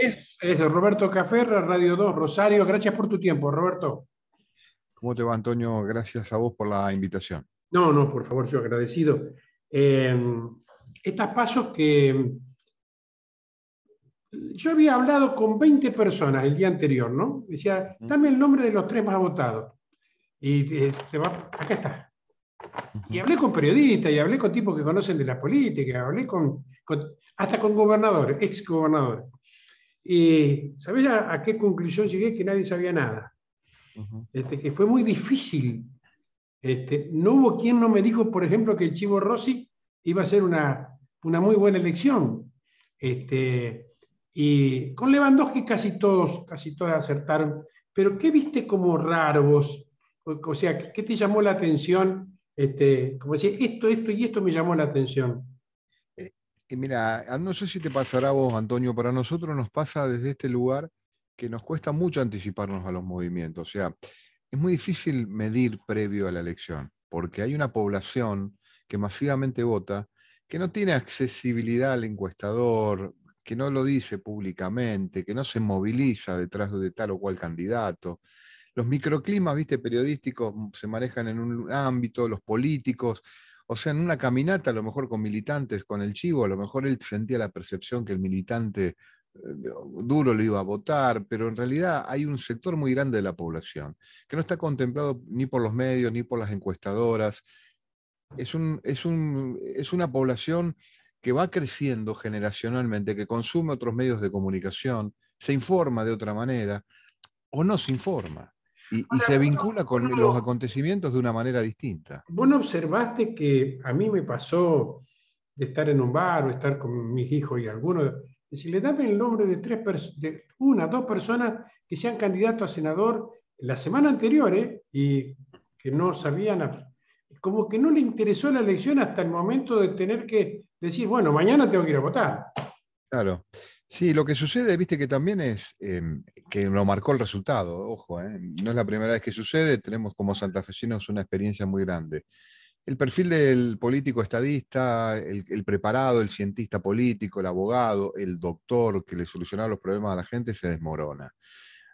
Es, Roberto Caferra, Radio 2, Rosario. Gracias por tu tiempo, Roberto. ¿Cómo te va, Antonio? Gracias a vos por la invitación. No, no, por favor, yo agradecido. Em, estas pasos que... Yo había hablado con 20 personas el día anterior, ¿no? Decía, dame el nombre de los tres más votados. Y eh, se va, acá está. Y hablé con periodistas, y hablé con tipos que conocen de la política, hablé con, hasta con gobernadores, ex y eh, ¿sabés a, qué conclusión llegué? Que nadie sabía nada. Este, que fue muy difícil. Este, no hubo quien no me dijo, por ejemplo, que el Chivo Rossi iba a ser una, muy buena elección. Este, y con Lewandowski casi todos, casi todos acertaron. Pero ¿qué viste como raro vos? O, sea, ¿qué te llamó la atención? Este, como decía, esto, esto y esto me llamó la atención y mira, ah, no sé si te pasará a vos, Antonio, para nosotros nos pasa desde este lugar que nos cuesta mucho anticiparnos a los movimientos. O sea, es muy difícil medir previo a la elección, porque hay una población que masivamente vota, que no tiene accesibilidad al encuestador, que no lo dice públicamente, que no se moviliza detrás de tal o cual candidato. Los microclimas, viste, periodísticos mm, se manejan en un ámbito, los políticos o sea, en una caminata, a lo mejor con militantes, con el chivo, a lo mejor él sentía la percepción que el militante eh, duro lo iba a votar, pero en realidad hay un sector muy grande de la población que no está contemplado ni por los medios, ni por las encuestadoras. Es, es una población que va creciendo generacionalmente, que consume otros medios de comunicación, se informa de otra manera o no se informa. Y, se vincula con los acontecimientos de una manera distinta. Vos no observaste que a mí me pasó de estar en un bar o estar con mis hijos y algunos, le dame el nombre de tres de una, dos personas que sean candidato a senador la semana anterior eh, y que no sabían, como que no le interesó la elección hasta el momento de tener que decir, bueno, mañana tengo que ir a votar. Claro. Sí, lo que sucede, viste que también es em, que lo marcó el resultado, ojo, eh, no es la primera vez que sucede, tenemos como santafesinos una experiencia muy grande. El perfil del político estadista, el, preparado, el cientista político, el abogado, el doctor que le solucionaba los problemas a la gente se desmorona.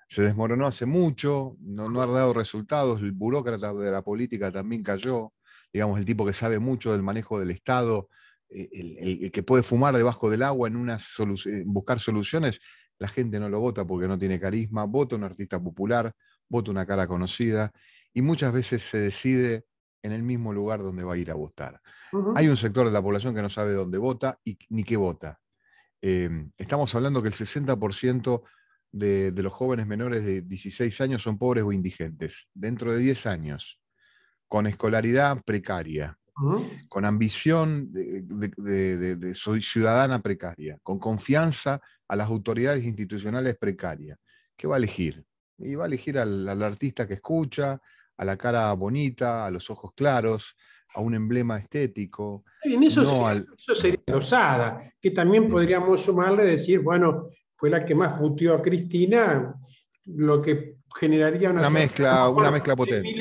Se desmoronó hace mucho, no, no ha dado resultados, el burócrata de la política también cayó, digamos, el tipo que sabe mucho del manejo del Estado eh, el, que puede fumar debajo del agua en una buscar soluciones, la gente no lo vota porque no tiene carisma, vota un artista popular, vota una cara conocida y muchas veces se decide en el mismo lugar donde va a ir a votar. Hay un sector de la población que no sabe dónde vota y ni qué vota. Em, estamos hablando que el 60% de, los jóvenes menores de 16 años son pobres o indigentes. Dentro de 10 años, con escolaridad precaria, con ambición de, soy ciudadana precaria, con confianza a las autoridades institucionales precarias, ¿Qué va a elegir. Y va a elegir al, artista que escucha, a la cara bonita, a los ojos claros, a un emblema estético. En eso, sería, dosada que también podríamos sumarle decir, bueno, fue la que más puteó a Cristina, lo que generaría una, mezcla, una mezcla potente.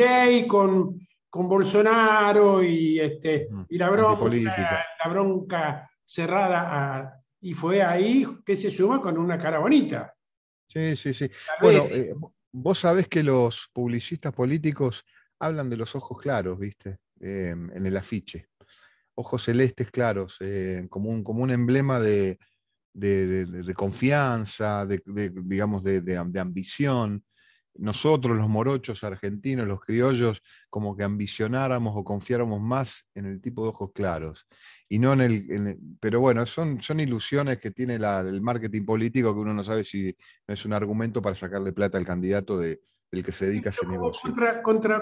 con con Bolsonaro y, este, mm, y la, bronca, la bronca cerrada y fue ahí que se suma con una cara bonita. Sí, sí, sí. Bueno, eh, vos sabés que los publicistas políticos hablan de los ojos claros, ¿viste? Em, en el afiche. Ojos celestes claros, eh, como, un, como un emblema de, de, de confianza, de, digamos, de, ambición nosotros los morochos argentinos, los criollos, como que ambicionáramos o confiáramos más en el tipo de ojos claros. Y no en el, pero bueno, son, son ilusiones que tiene el marketing político que uno no sabe si es un argumento para sacarle plata al candidato de, del que se dedica a ese negocio.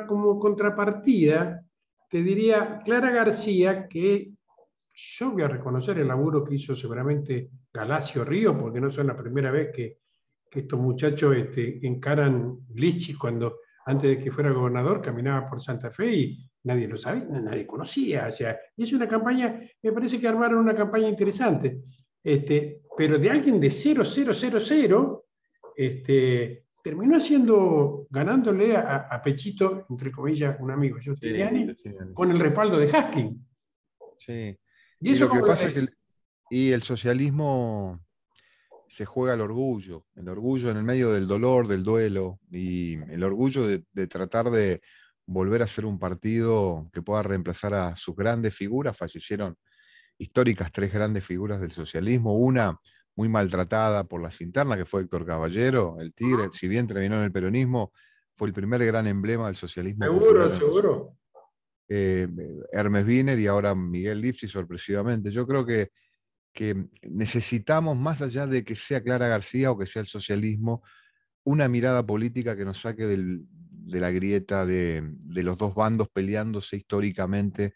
como contrapartida, te diría Clara García que yo voy a reconocer el laburo que hizo seguramente Galacio Río, porque no es la primera vez que que estos muchachos este, encaran Glitchy cuando antes de que fuera gobernador caminaba por Santa Fe y nadie lo sabía, nadie conocía. y es una campaña, me parece que armaron una campaña interesante. Este, pero de alguien de 0000, este, terminó haciendo, ganándole a, Pechito, entre comillas, un amigo, yo con el respaldo de Haskin. Sí. Y, eso pasa y el socialismo se juega el orgullo, el orgullo en el medio del dolor, del duelo y el orgullo de, tratar de volver a ser un partido que pueda reemplazar a sus grandes figuras. Fallecieron históricas tres grandes figuras del socialismo, una muy maltratada por las internas, que fue Héctor Caballero, el Tigre, si bien terminó en el peronismo, fue el primer gran emblema del socialismo. Seguro, seguro. Eh, Hermes Wiener y ahora Miguel Lipsi, sorpresivamente. Yo creo que que necesitamos, más allá de que sea Clara García o que sea el socialismo, una mirada política que nos saque de la grieta de, los dos bandos peleándose históricamente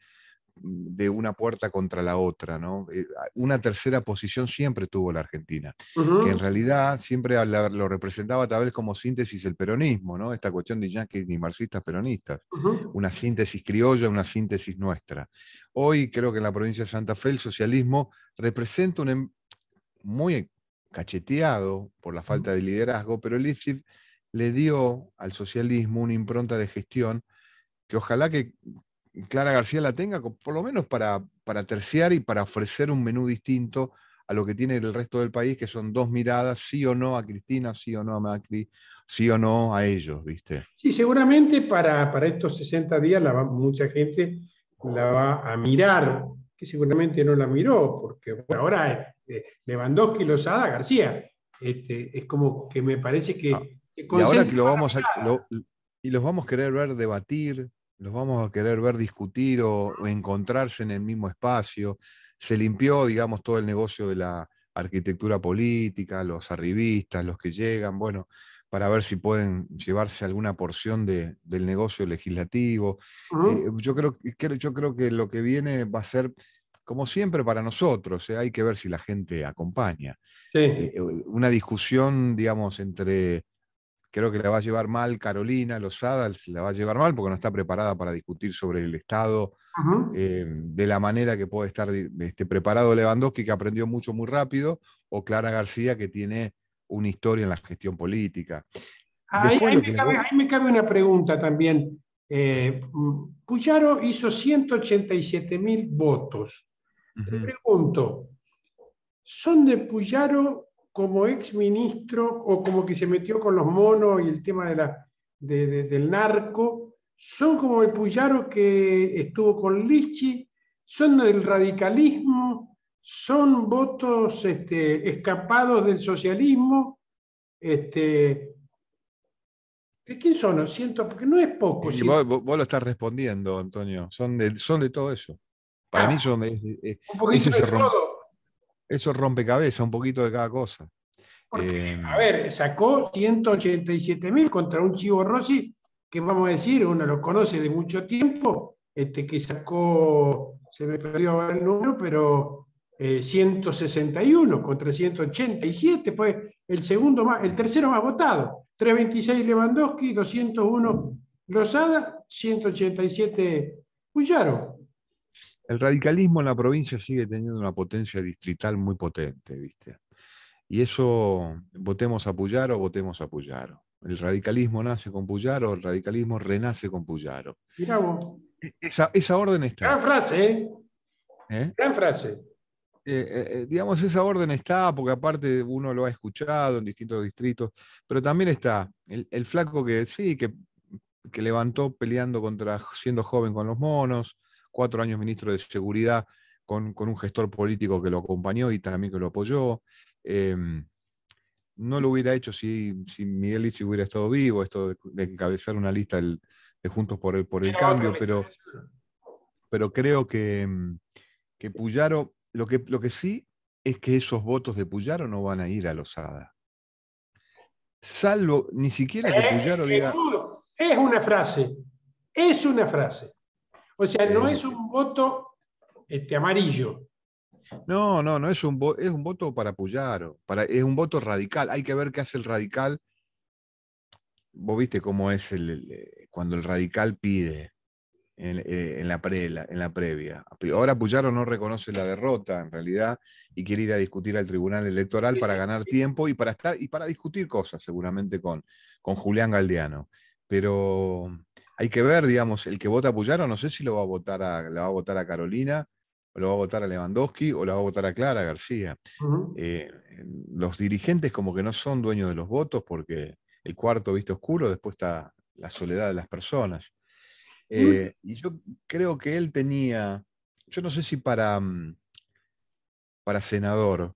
de una puerta contra la otra, ¿no? Eh, una tercera posición siempre tuvo la Argentina, que en realidad siempre lo representaba tal vez como síntesis el peronismo, ¿no? Esta cuestión de yanquis ni marxistas peronistas, una síntesis criolla, una síntesis nuestra. Hoy creo que en la provincia de Santa Fe el socialismo representa un em, muy cacheteado por la falta de liderazgo, pero el IFC le dio al socialismo una impronta de gestión que ojalá que Clara García la tenga, por lo menos para, terciar y para ofrecer un menú distinto a lo que tiene el resto del país, que son dos miradas, sí o no a Cristina, sí o no a Macri, sí o no a ellos, ¿viste? Sí, seguramente para, estos 60 días la mucha gente la va a mirar, que seguramente no la miró, porque ahora ahora eh, los a García, este, es como que me parece que... Ah, y ahora que lo vamos y los vamos a querer ver debatir, los vamos a querer ver discutir o, encontrarse en el mismo espacio. Se limpió, digamos, todo el negocio de la arquitectura política, los arribistas, los que llegan, bueno, para ver si pueden llevarse alguna porción del negocio legislativo. Eh, yo, creo, que lo que viene va a ser, como siempre para nosotros, ¿eh? hay que ver si la gente acompaña. Eh, una discusión, digamos, entre creo que la va a llevar mal Carolina Lozada, la va a llevar mal porque no está preparada para discutir sobre el Estado eh, de la manera que puede estar este, preparado Lewandowski, que aprendió mucho muy rápido, o Clara García, que tiene una historia en la gestión política. Ah, ahí, me cabe, una pregunta también. Eh, Puyaro hizo 187 mil votos. Le pregunto, ¿son de Puyaro como ex ministro o como que se metió con los monos y el tema de la, del narco, son como el Puyaro que estuvo con Lichi, son del radicalismo, son votos este, escapados del socialismo. Este, quién son? siento, porque no es poco. vos, lo estás respondiendo, Antonio. Son de, son de todo eso. Para ah. mí son de, un poquito de todo. Eso rompe cabeza, un poquito de cada cosa. Eh, a ver, sacó 187 mil contra un Chivo Rossi, que vamos a decir, uno lo conoce de mucho tiempo, este, que sacó, se me perdió el número, pero 161 eh, contra 187, fue el segundo más, el tercero más votado. 326 Lewandowski, 201 Lozada, 187 Puyaro. El radicalismo en la provincia sigue teniendo una potencia distrital muy potente, ¿viste? Y eso, votemos a Puyaro, votemos a Puyaro. El radicalismo nace con Puyaro, el radicalismo renace con Puyaro. E, esa, orden está. Gran frase, ¿eh? ¿Eh? Gran frase. Eh, eh, digamos, esa orden está, porque aparte uno lo ha escuchado en distintos distritos, pero también está el, flaco que sí, que, levantó peleando contra, siendo joven con los monos, cuatro años ministro de Seguridad con, un gestor político que lo acompañó y también que lo apoyó. Em, no lo hubiera hecho si, si Miguel Lichi hubiera estado vivo, esto de, encabezar una lista de Juntos por el, por el Cambio, pero, pero creo que, em, que Puyaro, lo que, lo que sí es que esos votos de Puyaro no van a ir a losada Salvo, ni siquiera que eh, Puyaro eh, diga... Es una frase, es una frase. O sea, no eh. es un voto este, amarillo. No, no, no es un, es un voto para Puyaro, para, es un voto radical. Hay que ver qué hace el radical. Vos viste cómo es el, eh, cuando el radical pide en, eh, la en, la previa. Ahora Puyaro no reconoce la derrota, en realidad, y quiere ir a discutir al Tribunal Electoral para ganar tiempo y para, estar, y para discutir cosas, seguramente, con, con Julián Galdiano. Pero hay que ver, digamos, el que vota a Puyaro, no sé si lo va a votar a, la va a votar a Carolina, o lo va a votar a Lewandowski, o la va a votar a Clara García. Eh, los dirigentes como que no son dueños de los votos porque el cuarto visto oscuro, después está la soledad de las personas. Eh, y yo creo que él tenía, yo no sé si para, mm, para senador,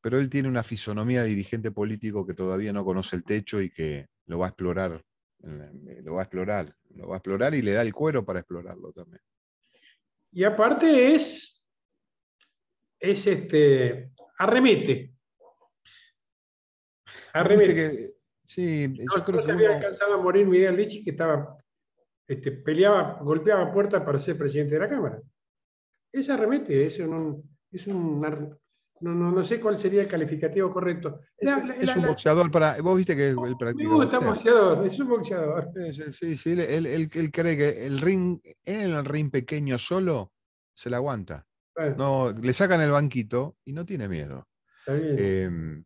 pero él tiene una fisonomía de dirigente político que todavía no conoce el techo y que lo va a explorar lo va a explorar, lo va a explorar y le da el cuero para explorarlo también. Y aparte es, es este, arremete. Arremete. sí, no, se había alcanzado a morir Miguel Lichi que estaba, este, peleaba, golpeaba puertas para ser presidente de la Cámara. Es arremete, es un, es un no, no, sé cuál sería el calificativo correcto. es, un boxeador para. Vos viste que él Me gusta boxeador, es un boxeador. Sí, sí, él, cree que el ring, en el ring pequeño solo se le aguanta. No, le sacan el banquito y no tiene miedo. Em,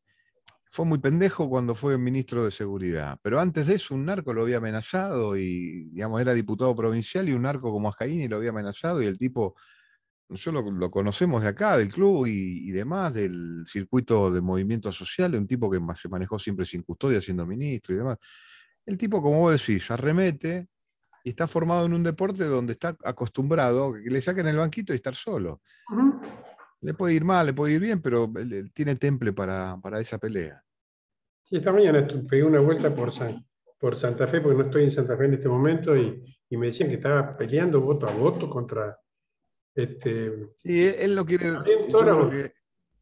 fue muy pendejo cuando fue ministro de Seguridad, pero antes de eso un narco lo había amenazado y, digamos, era diputado provincial y un narco como Ascaini lo había amenazado y el tipo yo lo, conocemos de acá, del club y, demás, del circuito de movimiento social, un tipo que se manejó siempre sin custodia, siendo ministro y demás. El tipo, como vos decís, arremete y está formado en un deporte donde está acostumbrado a que le saquen el banquito y estar solo. Le puede ir mal, le puede ir bien, pero tiene temple para, esa pelea. Sí, esta mañana pegué una vuelta por, por Santa Fe, porque no estoy en Santa Fe en este momento, y me decían que estaba peleando voto a voto contra este, sí, él no quiere.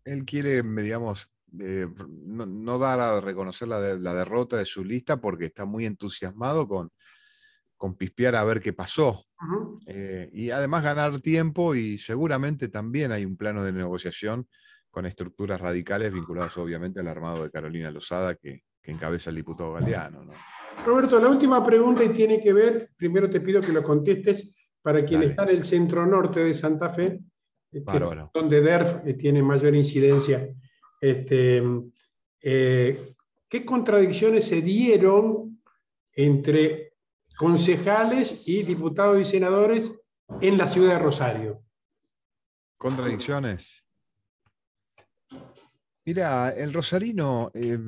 él quiere, digamos, eh, no, dar a reconocer la, derrota de su lista porque está muy entusiasmado con, con pispear a ver qué pasó. Eh, y además ganar tiempo y seguramente también hay un plano de negociación con estructuras radicales vinculadas obviamente al armado de Carolina Lozada que, encabeza el diputado Galeano. Roberto, la última pregunta y tiene que ver, primero te pido que lo contestes, para quien está en el centro norte de Santa Fe, este, donde DERF eh, tiene mayor incidencia. Este, eh, ¿Qué contradicciones se dieron entre concejales y diputados y senadores en la ciudad de Rosario? Contradicciones. Mira, el rosarino eh,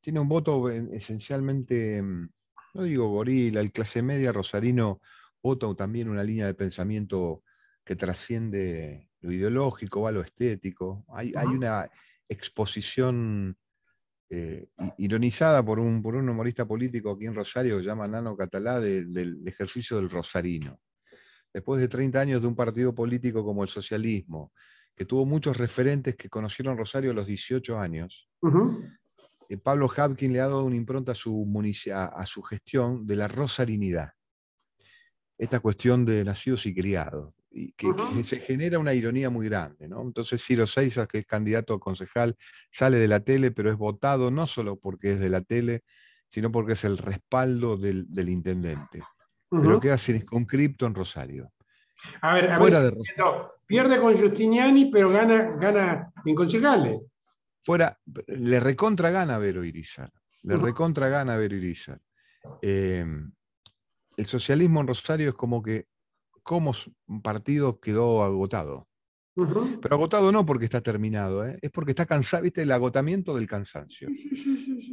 tiene un voto esencialmente, mm, no digo gorila, el clase media rosarino otro también una línea de pensamiento que trasciende lo ideológico, va a lo estético. Hay, una exposición eh, ironizada por un, humorista político aquí en Rosario que llama Nano Catalá del ejercicio del rosarino. Después de 30 años de un partido político como el socialismo, que tuvo muchos referentes que conocieron Rosario a los 18 años, eh, Pablo Hapkin le ha dado una impronta a su, a su gestión de la rosarinidad esta cuestión de nacidos y criados, y que, se genera una ironía muy grande. ¿no? Entonces Ciro Seizas, que es candidato a concejal, sale de la tele, pero es votado no solo porque es de la tele, sino porque es el respaldo del, del intendente. que hacen es con cripto en Rosario. A ver, a ver, de pierde con Justiniani, pero gana, gana en concejales. Fuera, le recontra gana Vero Irizar. Le recontra gana Vero Irizar. Eh, el socialismo en Rosario es como que como partido quedó agotado. Pero agotado no porque está terminado, ¿eh? es porque está cansado, viste, el agotamiento del cansancio.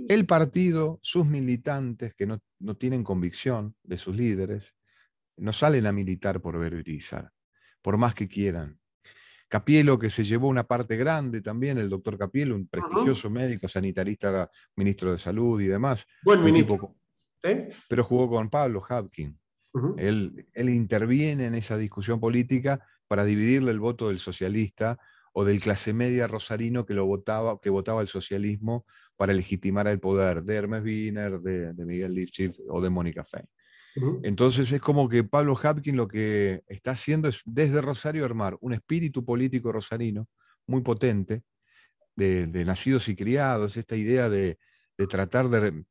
el partido, sus militantes que no, no, tienen convicción de sus líderes, no salen a militar por ver utilizar, por más que quieran. Capielo, que se llevó una parte grande también, el doctor Capielo, un prestigioso médico, sanitarista, ministro de salud y demás. Buen un ministro. Pero jugó con Pablo Hapkin. él, interviene en esa discusión política para dividirle el voto del socialista o del clase media rosarino que lo votaba, que votaba el socialismo para legitimar el poder de Hermes Wiener, de, Miguel Lifshitz o de Mónica Fein. Entonces es como que Pablo Hapkin lo que está haciendo es desde Rosario armar un espíritu político rosarino muy potente, de, nacidos y criados, esta idea de tratar de,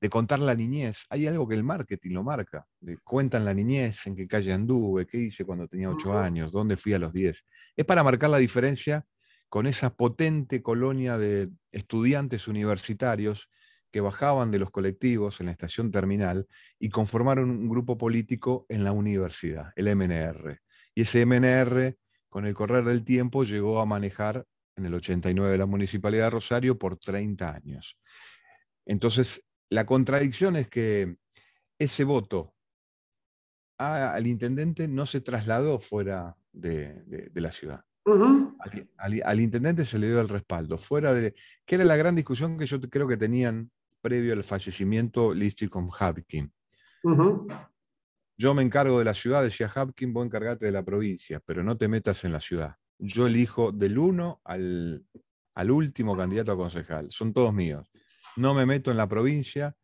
de contar la niñez. Hay algo que el marketing lo marca. De, cuentan la niñez, en qué calle anduve, qué hice cuando tenía ocho años, dónde fui a los 10. Es para marcar la diferencia con esa potente colonia de estudiantes universitarios que bajaban de los colectivos en la estación terminal y conformaron un grupo político en la universidad, el MNR. Y ese MNR, con el correr del tiempo, llegó a manejar en el 89 la Municipalidad de Rosario por 30 años. Entonces, la contradicción es que ese voto al intendente no se trasladó fuera de, la ciudad. al, intendente se le dio el respaldo, fuera de. que era la gran discusión que yo creo que tenían previo al fallecimiento Listy con Hapkin. Yo me encargo de la ciudad, decía Hapkin, vos encargate de la provincia, pero no te metas en la ciudad. Yo elijo del uno al último candidato a concejal, son todos míos no me meto en la provincia.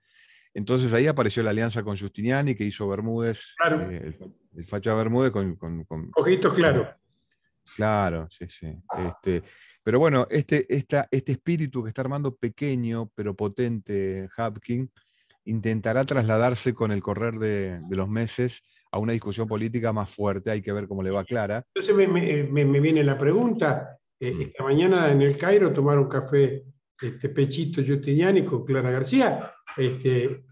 Entonces ahí apareció la alianza con Justiniani, que hizo Bermúdez, claro. Eh, el, facha Bermúdez con... con, claro. Claro, sí, sí. Este, pero bueno, este, este espíritu que está armando pequeño pero potente Hapkin intentará trasladarse con el correr de, los meses a una discusión política más fuerte. Hay que ver cómo le va Clara. Entonces me, viene la pregunta. Eh, mm. esta mañana en el Cairo tomaron café este, Pechito Justiniani con Clara García. Este,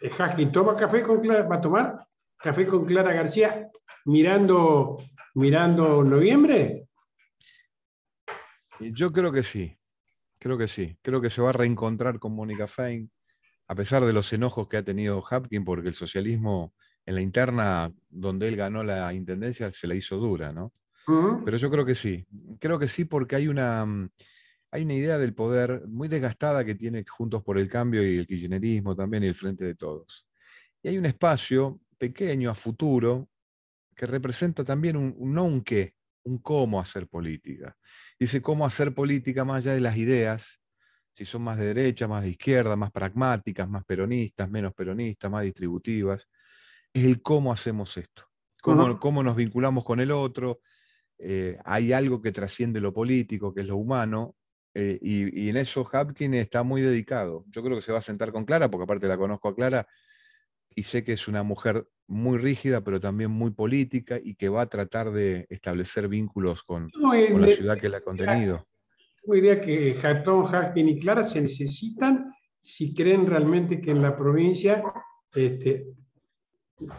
eh, toma café con Clara, va a tomar café con Clara García mirando, mirando noviembre. Yo creo que sí, creo que sí. Creo que se va a reencontrar con Mónica Fein, a pesar de los enojos que ha tenido Hapkin, porque el socialismo en la interna donde él ganó la intendencia se la hizo dura, ¿no? Pero yo creo que sí, creo que sí porque hay una, mm, hay una idea del poder muy desgastada que tiene Juntos por el Cambio y el Kirchnerismo también y el Frente de Todos. Y hay un espacio pequeño a futuro que representa también un, un no un qué, un cómo hacer política. Dice cómo hacer política más allá de las ideas, si son más de derecha, más de izquierda, más pragmáticas, más peronistas, menos peronistas, más distributivas. Es el cómo hacemos esto, cómo, cómo nos vinculamos con el otro. Eh, hay algo que trasciende lo político, que es lo humano, eh, y, en eso Hapkin está muy dedicado. Yo creo que se va a sentar con Clara, porque aparte la conozco a Clara y sé que es una mujer muy rígida, pero también muy política y que va a tratar de establecer vínculos con, la ciudad que la ha contenido. yo diría que Harton Hapkin y Clara se necesitan si creen realmente que en la provincia este,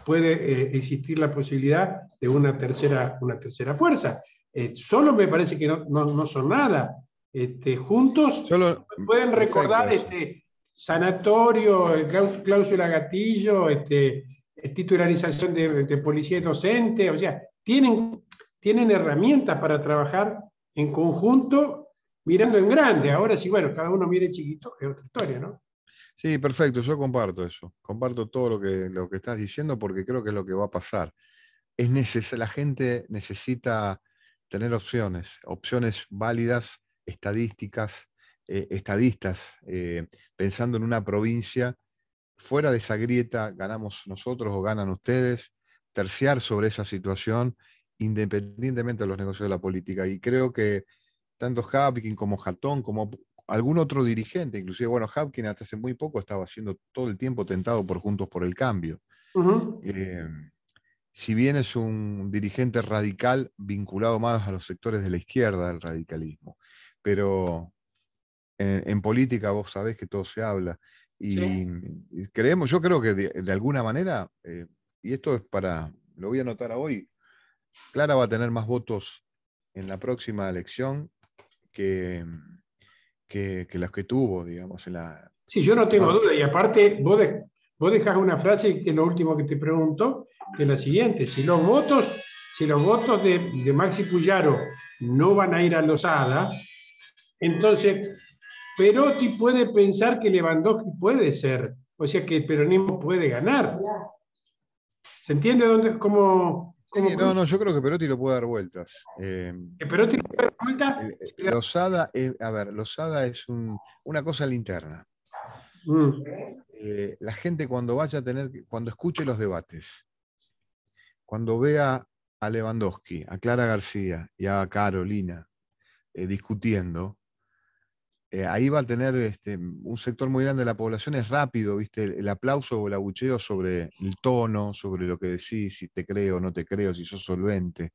puede eh, existir la posibilidad de una tercera, una tercera fuerza. Eh, solo me parece que no, no son nada. Este, juntos pueden recordar este, sanatorio, cláusula gatillo, este, eh, titularización de, policía y docente, o sea, tienen, tienen herramientas para trabajar en conjunto mirando en grande. Ahora sí, bueno, cada uno mire chiquito, es otra historia, ¿no? Sí, perfecto, yo comparto eso, comparto todo lo que, lo que estás diciendo porque creo que es lo que va a pasar. Es neces la gente necesita tener opciones, opciones válidas estadísticas, eh, estadistas, eh, pensando en una provincia, fuera de esa grieta, ganamos nosotros o ganan ustedes, terciar sobre esa situación independientemente de los negocios de la política. Y creo que tanto Hapkin como Jatón como algún otro dirigente, inclusive, bueno, Hapkin hasta hace muy poco estaba haciendo todo el tiempo tentado por Juntos por el Cambio. Eh, si bien es un dirigente radical vinculado más a los sectores de la izquierda del radicalismo, pero en, política vos sabés que todo se habla. Y creemos, yo creo que de, alguna manera, eh, y esto es para, lo voy a anotar hoy, Clara va a tener más votos en la próxima elección que, que, que las que tuvo, digamos, la... Sí, yo no tengo duda, y aparte vos, de, una frase que es lo último que te pregunto, que es la siguiente, si los votos, si los votos de, Maxi Puyaro no van a ir a losada entonces, Perotti puede pensar que Lewandowski puede ser, o sea que el peronismo puede ganar. ¿Se entiende dónde, es como.? no, no, yo creo que Perotti lo puede dar vueltas. Eh, Perotti lo puede dar vueltas? es, a ver, Lozada es una cosa linterna. Mm. Eh, la gente cuando vaya a tener, cuando escuche los debates, cuando vea a Lewandowski, a Clara García y a Carolina eh, discutiendo, eh, ahí va a tener este, un sector muy grande de la población, es rápido, ¿viste? El, aplauso o el abucheo sobre el tono, sobre lo que decís, si te creo, o no te creo, si sos solvente.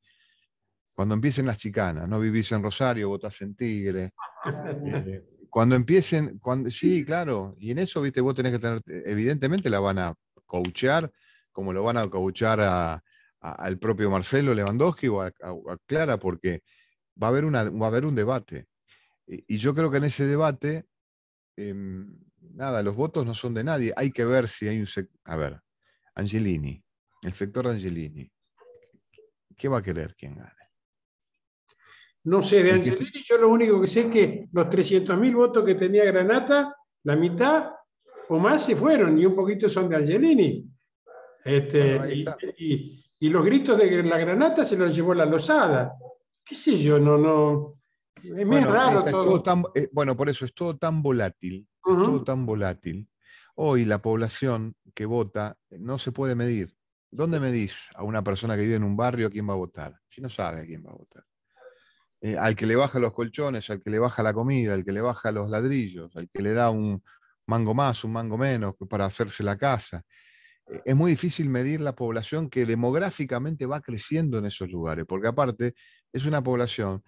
Cuando empiecen las chicanas, no vivís en Rosario, votás en Tigre. Eh, cuando empiecen, cuando, sí, claro, y en eso, viste, vos tenés que tener, evidentemente la van a coachear, como lo van a coachear al propio Marcelo Lewandowski o a, Clara, porque va a haber, una, va a haber un debate. Eh, y yo creo que en ese debate, em, nada, los votos no son de nadie. Hay que ver si hay un sector. A ver, Angelini, el sector Angelini. ¿Qué va a querer quien gane? No sé, de Angelini yo lo único que sé es que los 300.000 votos que tenía Granata, la mitad o más se fueron y un poquito son de Angelini. Este, y, los gritos de la Granata se los llevó la losada. ¿Qué sé yo? No, no. Es bueno, raro eh, bueno, por eso es todo tan volátil. todo tan volátil. Hoy la población que vota eh, no se puede medir. ¿Dónde medís a una persona que vive en un barrio quién va a votar? Si no sabe a quién va a votar. Eh, al que le baja los colchones, al que le baja la comida, al que le baja los ladrillos, al que le da un mango más, un mango menos para hacerse la casa. es muy difícil medir la población que demográficamente va creciendo en esos lugares, porque aparte es una población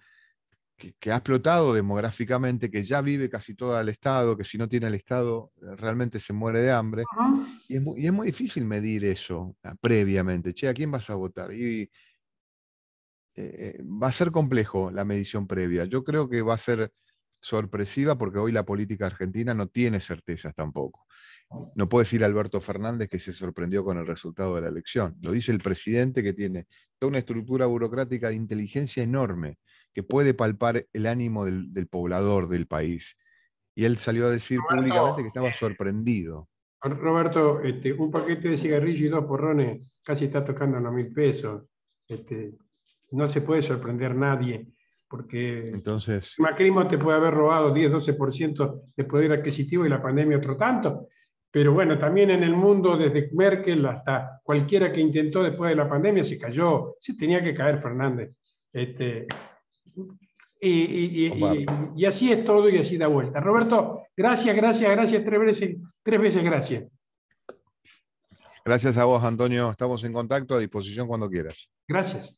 que, ha explotado demográficamente, que ya vive casi todo el Estado, que si no tiene el Estado eh, realmente se muere de hambre. y, es muy, difícil medir eso ah, previamente. Che, ¿a quién vas a votar? Y eh, eh, va a ser complejo la medición previa. Yo creo que va a ser sorpresiva porque hoy la política argentina no tiene certezas tampoco. No puede decir Alberto Fernández que se sorprendió con el resultado de la elección. Lo dice el presidente que tiene toda una estructura burocrática de inteligencia enorme que puede palpar el ánimo del, poblador del país. Y él salió a decir públicamente que estaba sorprendido. Roberto, este, un paquete de cigarrillos y dos porrones casi está tocando los mil pesos. Este, no se puede sorprender nadie, porque Entonces, te puede haber robado 10-12% de poder adquisitivo y la pandemia otro tanto. Pero bueno, también en el mundo, desde Merkel hasta cualquiera que intentó después de la pandemia, se cayó, se tenía que caer Fernández. Este, y, así es todo y así da vuelta. Roberto, gracias, gracias, gracias, tres veces, tres veces gracias. Gracias a vos, Antonio. Estamos en contacto, a disposición cuando quieras. Gracias.